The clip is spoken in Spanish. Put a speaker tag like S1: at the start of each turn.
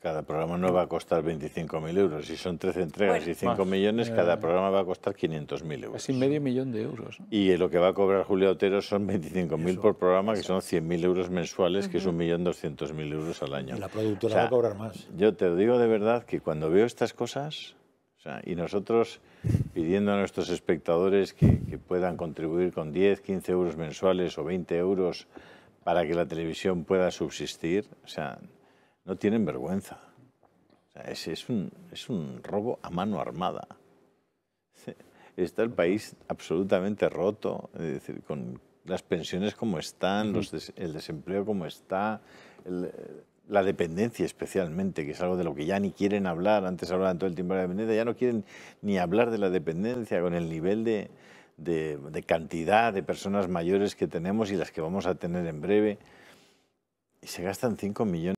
S1: Cada programa no va a costar 25.000 euros. Si son 13 entregas y 5 millones, eh, cada programa va a costar 500.000 euros. y medio millón de euros. Y lo que va a cobrar Julio Otero son 25.000 por programa, que son 100.000 euros mensuales, que es 1.200.000 euros al año. la productora va a
S2: cobrar
S3: más.
S1: Yo te digo de verdad que cuando veo estas cosas, y nosotros pidiendo a nuestros espectadores que, puedan contribuir con 10, 15 euros mensuales o 20 euros para que la televisión pueda subsistir, o sea no tienen vergüenza. es, un, robo a mano armada. Está el país absolutamente roto, es decir, con las pensiones como están, el desempleo como está, la dependencia especialmente, que es algo de lo que ya ni quieren hablar, antes hablaban todo el tiempo de la dependencia, ya no quieren ni hablar de la dependencia con el nivel de, de, cantidad de personas mayores que tenemos y las que vamos a tener en breve. Y se gastan 5 millones.